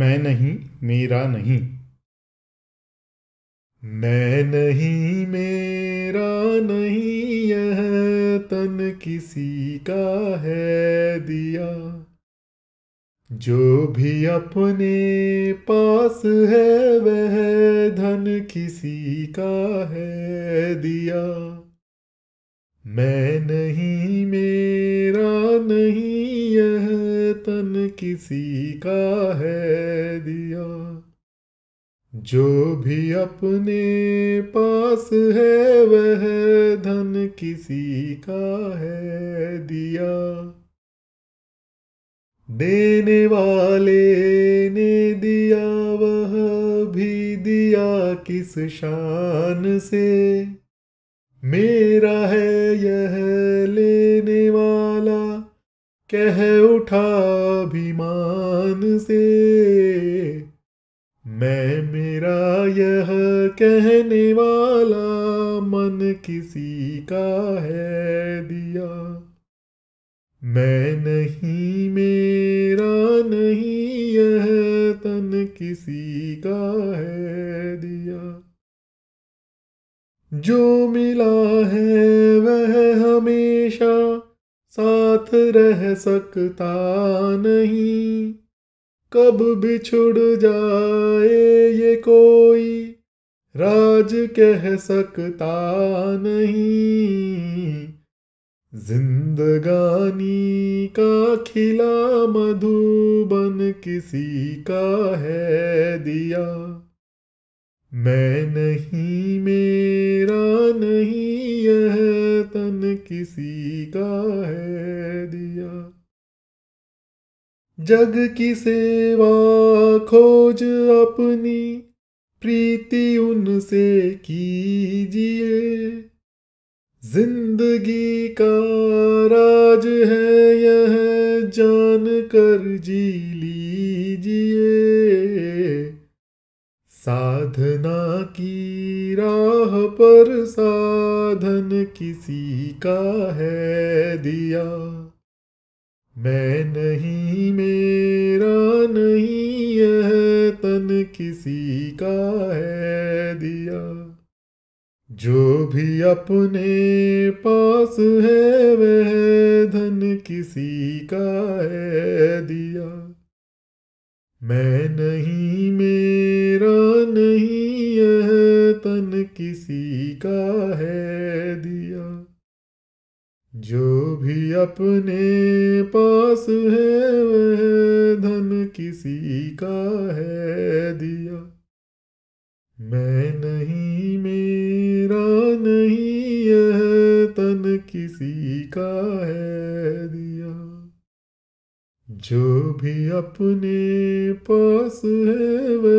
मैं नहीं मेरा नहीं मैं नहीं मेरा नहीं यह तन किसी का है दिया जो भी अपने पास है वह धन किसी का है दिया मैं नहीं मेरा जो भी अपने पास है वह धन किसी का है दिया देने वाले ने दिया वह भी दिया किस शान से मेरा है यह लेने वाला कह उठा अभिमान से मैं मेरा यह कहने वाला मन किसी का है दिया मैं नहीं मेरा नहीं यह तन किसी का है दिया जो मिला है वह हमेशा साथ रह सकता नहीं कब भी छुड़ जाए ये कोई राज कह सकता नहीं जिंदगानी का खिला मधुबन किसी का है दिया मैं नहीं मे जग की सेवा खोज अपनी प्रीति उनसे कीजिए जिंदगी का राज है यह जान कर जी लीजिए साधना की राह पर साधन किसी का है दिया मैं नहीं मेरा नहीं है तन किसी का है दिया जो भी अपने पास है वह धन किसी का है दिया मैं नहीं मेरा जो भी अपने पास है वह धन किसी का है दिया मैं नहीं मेरा नहीं यह तन किसी का है दिया जो भी अपने पास है वह